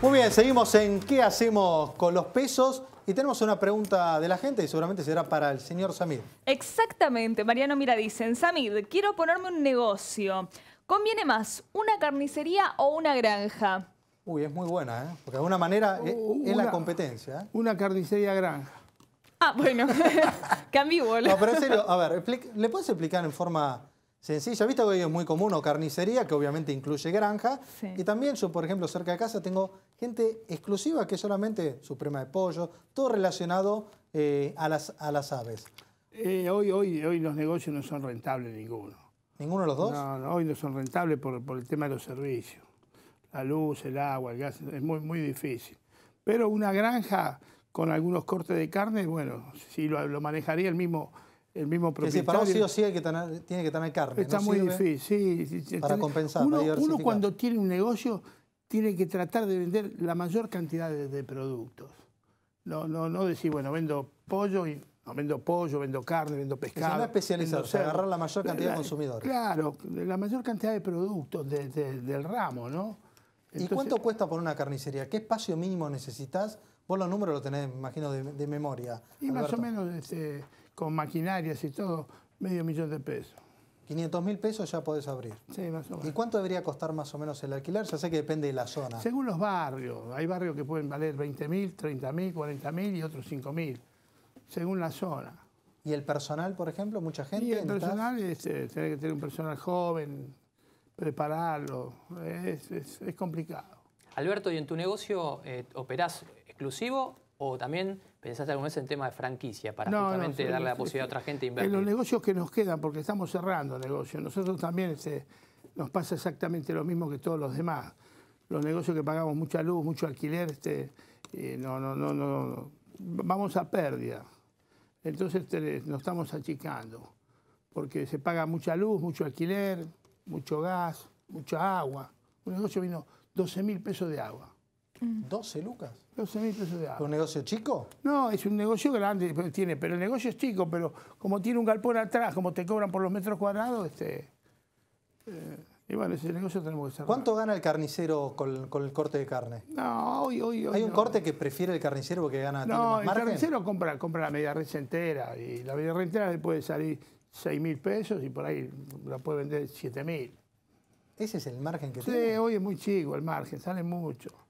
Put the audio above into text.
Muy bien, seguimos en qué hacemos con los pesos. Y tenemos una pregunta de la gente y seguramente será para el señor Samir. Exactamente, Mariano, mira, dicen, Samir, quiero ponerme un negocio. ¿Conviene más una carnicería o una granja? Uy, es muy buena, ¿eh? porque de alguna manera eh, uh, es, la competencia. ¿eh? Una carnicería granja. Ah, bueno, cambio. No, pero serio, a ver, ¿le puedes explicar en forma sencilla. Visto que es muy común, o carnicería, que obviamente incluye granja. Y también yo, por ejemplo, cerca de casa tengo gente exclusiva que solamente suprema de pollo, todo relacionado eh, a, las, a las aves. Eh, hoy, hoy, hoy los negocios no son rentables ninguno. ¿Ninguno de los dos? No, no hoy no son rentables por, el tema de los servicios. La luz, el agua, el gas, es muy, muy difícil. Pero una granja con algunos cortes de carne, bueno, si lo, lo manejaría el mismo el mismo propietario. Que para sí o sí que tener, tiene que tener carne. Está muy difícil, sí. Para compensar, uno, cuando tiene un negocio tiene que tratar de vender la mayor cantidad de, productos. No, no, decir, bueno, vendo pollo y vendo pollo, vendo carne, vendo pescado. Es O sea agarrar la mayor cantidad de consumidores. Claro, la mayor cantidad de productos del ramo, ¿no? ¿Y cuánto cuesta por una carnicería? ¿Qué espacio mínimo necesitas? Vos los números lo tenés, imagino, de, memoria. Y más o menos este, con maquinarias y todo, medio millón de pesos. 500 mil pesos ya podés abrir. Sí, más o menos. ¿Y cuánto debería costar más o menos el alquiler? Ya sé que depende de la zona. Según los barrios. Hay barrios que pueden valer 20 mil, 30 mil, 40 mil y otros 5 mil. Según la zona. ¿Y el personal, por ejemplo? ¿Mucha gente? Y el personal, es, este, que tener un personal joven, prepararlo. Es, complicado. Alberto, ¿y en tu negocio eh, operás exclusivo ¿O también pensaste alguna vez en tema de franquicia para justamente darle la posibilidad a otra gente de eh, invertir? En los negocios que nos quedan, porque estamos cerrando negocios, nosotros también este, nos pasa exactamente lo mismo que todos los demás. Los negocios que pagamos mucha luz, mucho alquiler, este, eh, no, no, no, no, vamos a pérdida. Entonces este, nos estamos achicando, porque se paga mucha luz, mucho alquiler, mucho gas, mucha agua. Un negocio vino 12 mil pesos de agua. 12 mm. lucas. 12 mil pesos de ¿Un negocio chico? No, es un negocio grande, tiene, pero el negocio es chico, pero como tiene un galpón atrás, como te cobran por los metros cuadrados, este. Eh, y bueno, ese negocio tenemos que cerrar. ¿Cuánto gana el carnicero con, el corte de carne? No, hoy, hoy, hoy ¿Hay un corte que prefiere el carnicero porque gana no, el carnicero compra, compra la media res entera y la media res entera le puede salir 6 mil pesos y por ahí la puede vender 7 mil. ¿Ese es el margen que tiene? Sí, hoy es muy chico el margen, sale mucho.